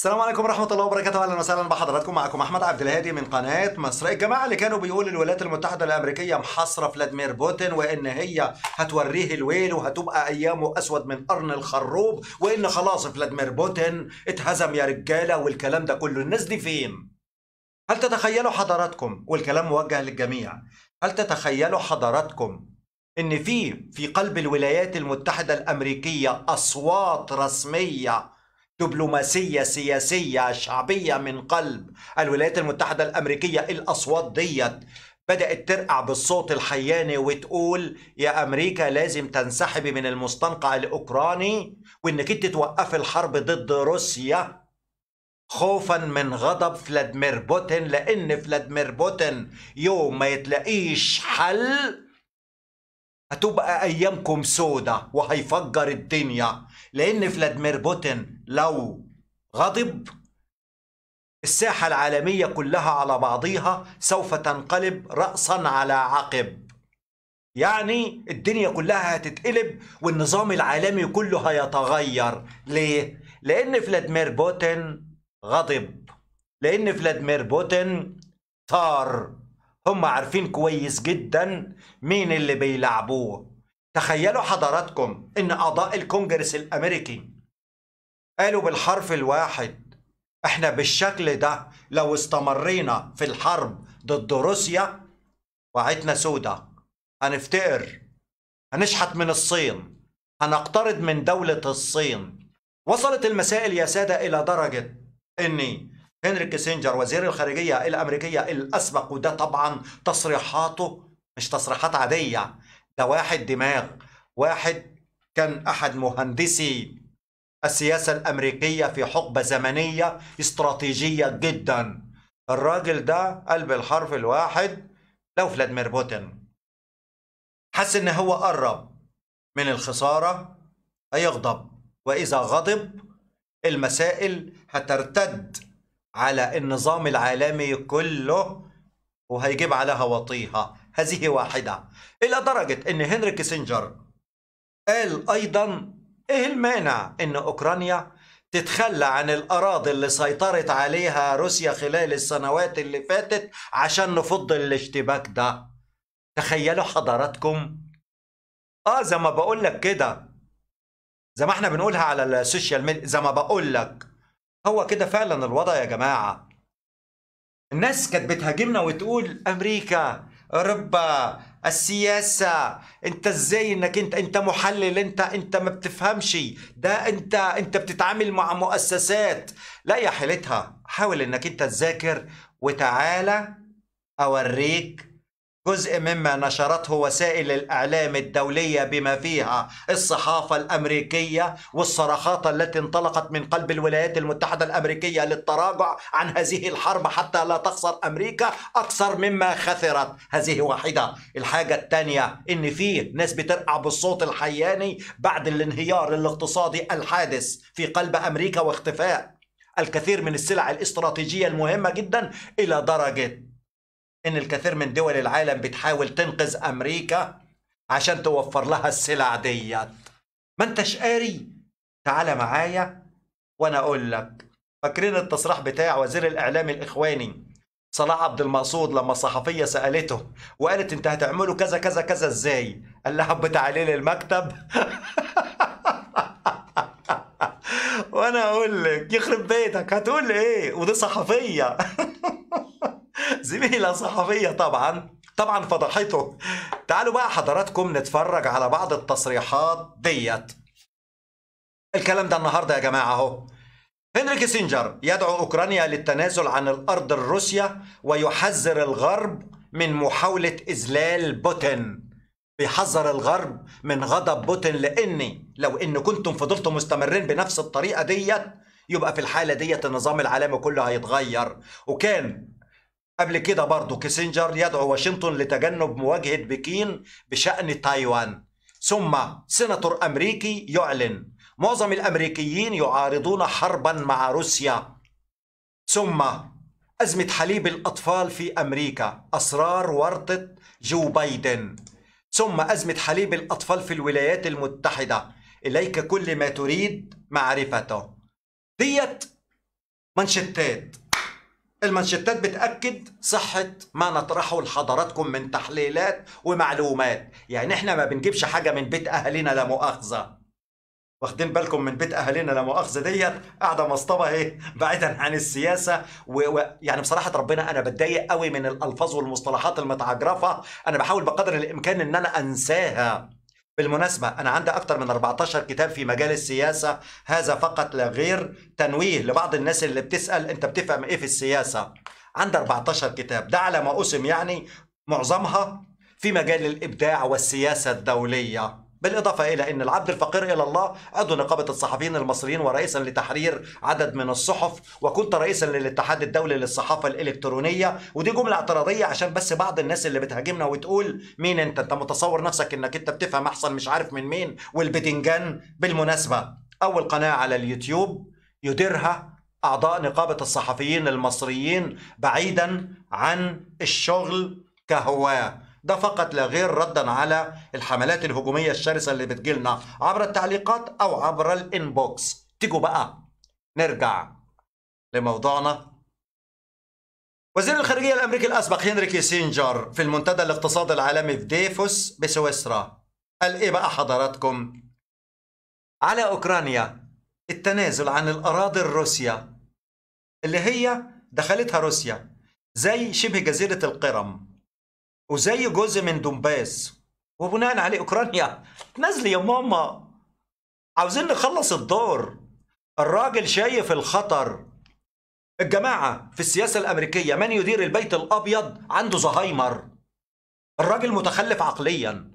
السلام عليكم ورحمة الله وبركاته أهلا وسهلا بحضراتكم معكم أحمد عبد الهادي من قناة مصر الجماعة اللي كانوا بيقول الولايات المتحدة الأمريكية محاصرة فلاديمير بوتين وإن هي هتوريه الويل وهتبقى أيامه أسود من قرن الخروب وإن خلاص فلاديمير بوتين اتهزم يا رجالة والكلام ده كله الناس دي فين؟ هل تتخيلوا حضراتكم والكلام موجه للجميع هل تتخيلوا حضراتكم إن في في قلب الولايات المتحدة الأمريكية أصوات رسمية دبلوماسية سياسية شعبية من قلب الولايات المتحدة الأمريكية الأصوات ديت بدأت ترقع بالصوت الحياني وتقول يا أمريكا لازم تنسحبي من المستنقع الأوكراني وإنك أنت توقفي الحرب ضد روسيا خوفا من غضب فلاديمير بوتين لأن فلاديمير بوتين يوم ما يتلاقيش حل هتبقى ايامكم سودة وهيفجر الدنيا لان فلاديمير بوتين لو غضب الساحة العالمية كلها على بعضيها سوف تنقلب رأسا على عقب يعني الدنيا كلها هتتقلب والنظام العالمي كله هيتغير ليه؟ لأن فلاديمير بوتين غضب لأن فلاديمير بوتين ثار هم عارفين كويس جدا مين اللي بيلعبوه تخيلوا حضراتكم ان اعضاء الكونجرس الامريكي قالوا بالحرف الواحد احنا بالشكل ده لو استمرينا في الحرب ضد روسيا وعيتنا سودة هنفتقر هنشحت من الصين هنقترض من دولة الصين وصلت المسائل يا سادة إلى درجة أني هنري كيسنجر وزير الخارجية الأمريكية الأسبق وده طبعا تصريحاته مش تصريحات عادية ده واحد دماغ واحد كان أحد مهندسي السياسة الأمريكية في حقبة زمنية استراتيجية جدا الراجل ده قلب الحرف الواحد لو فلاديمير بوتين حس إن هو قرب من الخسارة هيغضب وإذا غضب المسائل هترتد على النظام العالمي كله وهيجيب على هواطيها هذه واحدة إلى درجة أن هنري كيسنجر قال أيضا إيه المانع أن أوكرانيا تتخلى عن الأراضي اللي سيطرت عليها روسيا خلال السنوات اللي فاتت عشان نفض الاشتباك ده تخيلوا حضراتكم آه زي ما بقول لك كده زي ما احنا بنقولها على السوشيال ميديا زي ما بقول لك هو كده فعلا الوضع يا جماعة الناس كانت بتهاجمنا وتقول أمريكا أوروبا السياسة أنت إزاي إنك أنت أنت محلل أنت أنت ما بتفهمش ده أنت أنت بتتعامل مع مؤسسات لا يا حيلتها حاول إنك أنت تذاكر وتعالى أوريك جزء مما نشرته وسائل الإعلام الدولية بما فيها الصحافة الأمريكية والصرخات التي انطلقت من قلب الولايات المتحدة الأمريكية للتراجع عن هذه الحرب حتى لا تخسر أمريكا أكثر مما خسرت هذه واحدة الحاجة الثانية إن في ناس بترقع بالصوت الحياني بعد الانهيار الاقتصادي الحادث في قلب أمريكا واختفاء الكثير من السلع الاستراتيجية المهمة جدا إلى درجة ان الكثير من دول العالم بتحاول تنقذ امريكا عشان توفر لها السلع ديت ما انتش قاري تعالى معايا وانا اقول لك فاكرين التصريح بتاع وزير الاعلام الاخواني صلاح عبد المقصود لما صحفيه سالته وقالت انت هتعملوا كذا كذا كذا ازاي قال لها حب تعالي لي المكتب وانا اقول لك يخرب بيتك هتقول ايه ودي صحفيه زميلة صحفية طبعا طبعا فضحته تعالوا بقى حضراتكم نتفرج على بعض التصريحات ديت الكلام ده النهارده يا جماعة اهو هنري كيسنجر يدعو أوكرانيا للتنازل عن الأرض الروسيا ويحذر الغرب من محاولة إذلال بوتين بيحذر الغرب من غضب بوتين لأني لو إن كنتم فضلتم مستمرين بنفس الطريقة ديت يبقى في الحالة ديت النظام العالمي كله هيتغير وكان قبل كده برضه كيسنجر يدعو واشنطن لتجنب مواجهة بكين بشأن تايوان ثم سيناتور أمريكي يعلن معظم الأمريكيين يعارضون حربا مع روسيا ثم أزمة حليب الأطفال في أمريكا أسرار ورطة جو بايدن ثم أزمة حليب الأطفال في الولايات المتحدة إليك كل ما تريد معرفته ديت منشتات المانشيتات بتأكد صحة ما نطرحه لحضراتكم من تحليلات ومعلومات يعني احنا ما بنجيبش حاجة من بيت أهلنا لا مؤاخذة واخدين بالكم من بيت اهالينا لا مؤاخذه ديت قاعده مصطبه ايه بعيدا عن السياسه ويعني و... يعني بصراحه ربنا انا بتضايق قوي من الالفاظ والمصطلحات المتعجرفه انا بحاول بقدر الامكان ان انا انساها بالمناسبة أنا عندي أكثر من 14 كتاب في مجال السياسة هذا فقط لا غير تنويه لبعض الناس اللي بتسأل أنت بتفهم إيه في السياسة عندي 14 كتاب ده على ما أسم يعني معظمها في مجال الإبداع والسياسة الدولية بالإضافة إلى أن العبد الفقير إلى الله عضو نقابة الصحفيين المصريين ورئيسا لتحرير عدد من الصحف وكنت رئيسا للاتحاد الدولي للصحافة الإلكترونية ودي جملة اعتراضية عشان بس بعض الناس اللي بتهاجمنا وتقول مين أنت أنت متصور نفسك أنك أنت بتفهم أحسن مش عارف من مين والبتنجان بالمناسبة أول قناة على اليوتيوب يديرها أعضاء نقابة الصحفيين المصريين بعيدا عن الشغل كهواه ده فقط لا غير ردا على الحملات الهجومية الشرسة اللي بتجيلنا عبر التعليقات أو عبر الإنبوكس تيجوا بقى نرجع لموضوعنا وزير الخارجية الأمريكي الأسبق هنري كيسينجر في المنتدى الاقتصادي العالمي في ديفوس بسويسرا قال إيه بقى حضراتكم على أوكرانيا التنازل عن الأراضي الروسيه اللي هي دخلتها روسيا زي شبه جزيرة القرم وزي جزء من دومباس وبناء عليه اوكرانيا نازله يا ماما عاوزين نخلص الدور الراجل شايف الخطر الجماعة في السياسة الأمريكية من يدير البيت الأبيض عنده زهايمر الراجل متخلف عقليا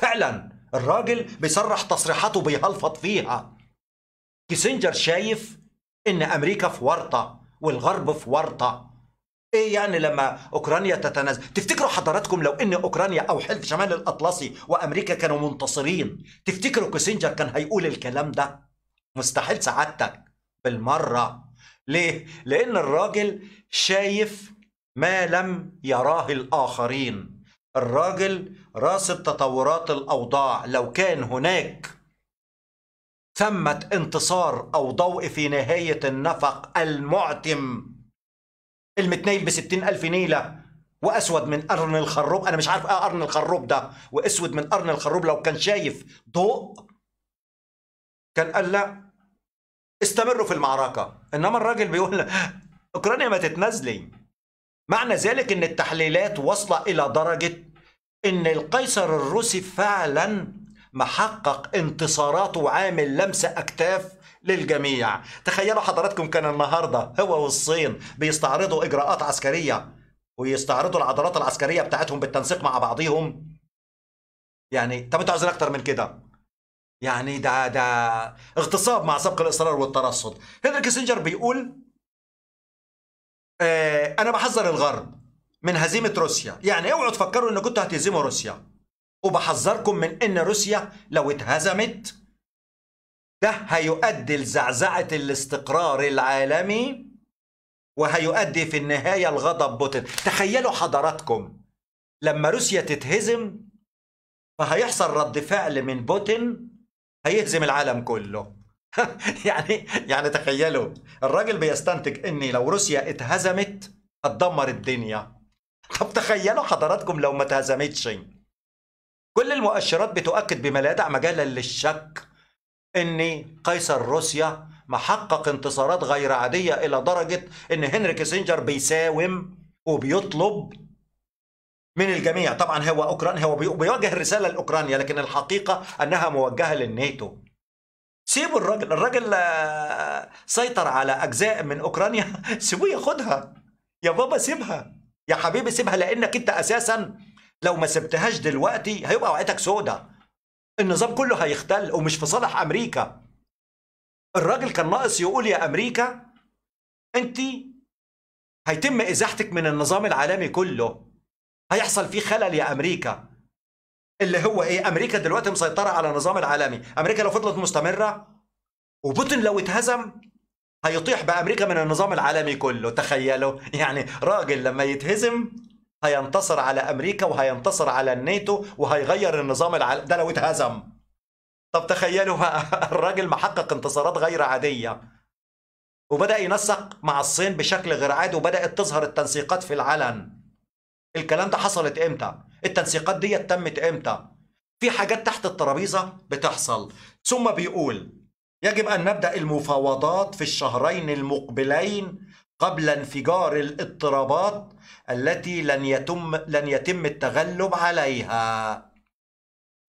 فعلا الراجل بيصرح تصريحاته بيهلفط فيها كيسنجر شايف إن أمريكا في ورطة والغرب في ورطة ايه يعني لما اوكرانيا تتنازل تفتكروا حضراتكم لو ان اوكرانيا او حلف شمال الاطلسي وامريكا كانوا منتصرين تفتكروا كيسنجر كان هيقول الكلام ده مستحيل سعادتك بالمره ليه لان الراجل شايف ما لم يراه الاخرين الراجل راصد تطورات الاوضاع لو كان هناك ثمه انتصار او ضوء في نهايه النفق المعتم المتنيل ب 60000 نيله واسود من قرن الخروب انا مش عارف ايه قرن الخروب ده واسود من قرن الخروب لو كان شايف ضوء كان قال لا استمروا في المعركه انما الراجل بيقول اوكرانيا ما تتنازلي معنى ذلك ان التحليلات واصله الى درجه ان القيصر الروسي فعلا محقق انتصاراته وعامل لمسه اكتاف للجميع تخيلوا حضراتكم كان النهاردة هو والصين بيستعرضوا إجراءات عسكرية ويستعرضوا العضلات العسكرية بتاعتهم بالتنسيق مع بعضهم يعني طب انتوا عايزين أكتر من كده يعني ده ده اغتصاب مع سبق الإصرار والترصد هنري كيسنجر بيقول آه أنا بحذر الغرب من هزيمة روسيا يعني اوعوا تفكروا إن كنتوا هتهزموا روسيا وبحذركم من إن روسيا لو اتهزمت ده هيؤدي لزعزعة الاستقرار العالمي وهيؤدي في النهاية لغضب بوتين تخيلوا حضراتكم لما روسيا تتهزم فهيحصل رد فعل من بوتين هيهزم العالم كله يعني يعني تخيلوا الراجل بيستنتج اني لو روسيا اتهزمت هتدمر الدنيا طب تخيلوا حضراتكم لو ما اتهزمتش كل المؤشرات بتؤكد بما لا يدع مجالا للشك ان قيصر روسيا محقق انتصارات غير عادية إلى درجة إن هنري كيسنجر بيساوم وبيطلب من الجميع طبعا هو أوكرانيا هو بيوجه الرسالة لأوكرانيا لكن الحقيقة أنها موجهة للناتو سيبوا الراجل الراجل آه، سيطر على أجزاء من أوكرانيا سيبوه ياخدها يا بابا سيبها يا حبيبي سيبها لأنك أنت أساسا لو ما سبتهاش دلوقتي هيبقى وقتك سودا النظام كله هيختل ومش في صالح امريكا الراجل كان ناقص يقول يا امريكا انت هيتم ازاحتك من النظام العالمي كله هيحصل فيه خلل يا امريكا اللي هو ايه امريكا دلوقتي مسيطره على النظام العالمي امريكا لو فضلت مستمره وبوتين لو اتهزم هيطيح بامريكا من النظام العالمي كله تخيلوا يعني راجل لما يتهزم هينتصر على امريكا وهينتصر على الناتو وهيغير النظام العالمي ده لو اتهزم طب تخيلوا بقى الراجل محقق انتصارات غير عاديه وبدا ينسق مع الصين بشكل غير عادي وبدات تظهر التنسيقات في العلن الكلام ده حصلت امتى التنسيقات دي تمت امتى في حاجات تحت الترابيزه بتحصل ثم بيقول يجب ان نبدا المفاوضات في الشهرين المقبلين قبل انفجار الاضطرابات التي لن يتم لن يتم التغلب عليها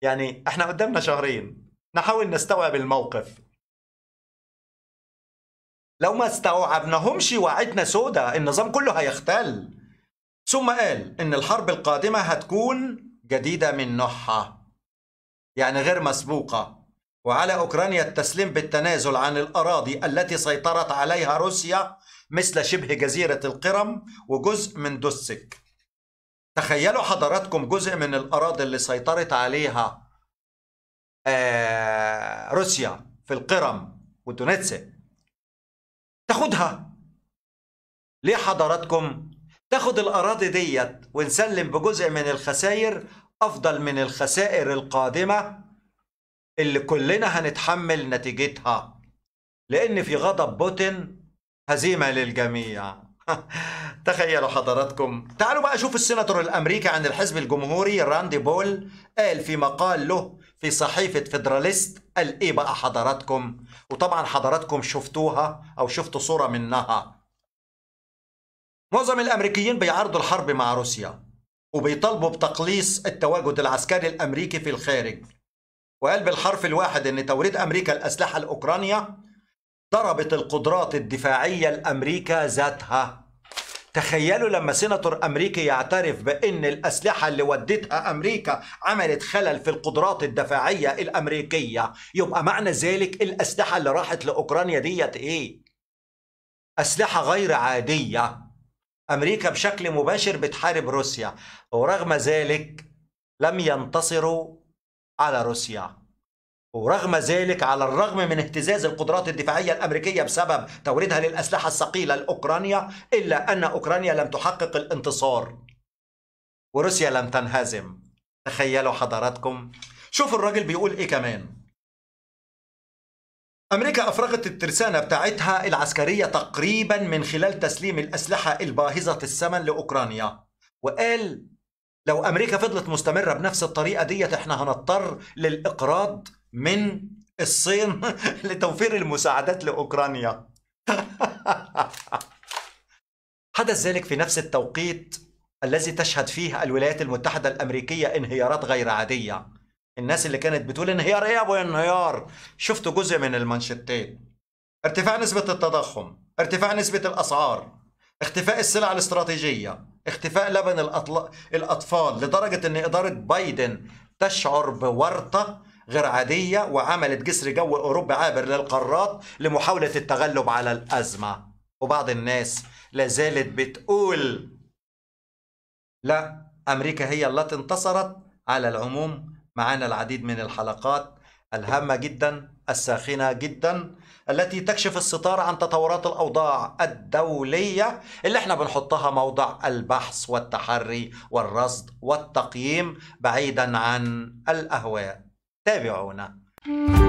يعني احنا قدامنا شهرين نحاول نستوعب الموقف لو ما استوعبناهمش وعدنا سودا النظام كله هيختل ثم قال ان الحرب القادمه هتكون جديده من نوعها يعني غير مسبوقه وعلى اوكرانيا التسليم بالتنازل عن الاراضي التي سيطرت عليها روسيا مثل شبه جزيرة القرم وجزء من دوسك تخيلوا حضراتكم جزء من الأراضي اللي سيطرت عليها آه، روسيا في القرم ودونيتسك تاخدها ليه حضراتكم تاخد الأراضي ديت ونسلم بجزء من الخسائر أفضل من الخسائر القادمة اللي كلنا هنتحمل نتيجتها لأن في غضب بوتين هزيمة للجميع تخيلوا حضراتكم تعالوا بقى شوف السيناتور الأمريكي عن الحزب الجمهوري راندي بول قال في مقال له في صحيفة فيدراليست قال إيه بقى حضراتكم وطبعا حضراتكم شفتوها أو شفتوا صورة منها معظم الأمريكيين بيعارضوا الحرب مع روسيا وبيطالبوا بتقليص التواجد العسكري الأمريكي في الخارج وقال بالحرف الواحد أن توريد أمريكا الأسلحة الاوكرانيه ضربت القدرات الدفاعية الأمريكا ذاتها تخيلوا لما سيناتور أمريكي يعترف بأن الأسلحة اللي ودتها أمريكا عملت خلل في القدرات الدفاعية الأمريكية يبقى معنى ذلك الأسلحة اللي راحت لأوكرانيا ديت إيه؟ أسلحة غير عادية أمريكا بشكل مباشر بتحارب روسيا ورغم ذلك لم ينتصروا على روسيا ورغم ذلك على الرغم من اهتزاز القدرات الدفاعية الأمريكية بسبب توريدها للأسلحة الثقيلة لأوكرانيا إلا أن أوكرانيا لم تحقق الانتصار وروسيا لم تنهزم تخيلوا حضراتكم شوفوا الراجل بيقول إيه كمان أمريكا أفرغت الترسانة بتاعتها العسكرية تقريبا من خلال تسليم الأسلحة الباهظة الثمن لأوكرانيا وقال لو أمريكا فضلت مستمرة بنفس الطريقة ديت احنا هنضطر للإقراض من الصين لتوفير المساعدات لأوكرانيا حدث ذلك في نفس التوقيت الذي تشهد فيه الولايات المتحدة الأمريكية انهيارات غير عادية الناس اللي كانت بتقول انهيار ايه يا ابو انهيار شفتوا جزء من المنشطين ارتفاع نسبة التضخم ارتفاع نسبة الأسعار اختفاء السلع الاستراتيجية اختفاء لبن الأطل... الأطفال لدرجة أن إدارة بايدن تشعر بورطة غير عادية وعملت جسر جو أوروبي عابر للقارات لمحاولة التغلب على الأزمة وبعض الناس لازالت بتقول لا أمريكا هي التي انتصرت على العموم معانا العديد من الحلقات الهامة جدا الساخنة جدا التي تكشف الستار عن تطورات الأوضاع الدولية اللي احنا بنحطها موضع البحث والتحري والرصد والتقييم بعيدا عن الأهواء تابعونا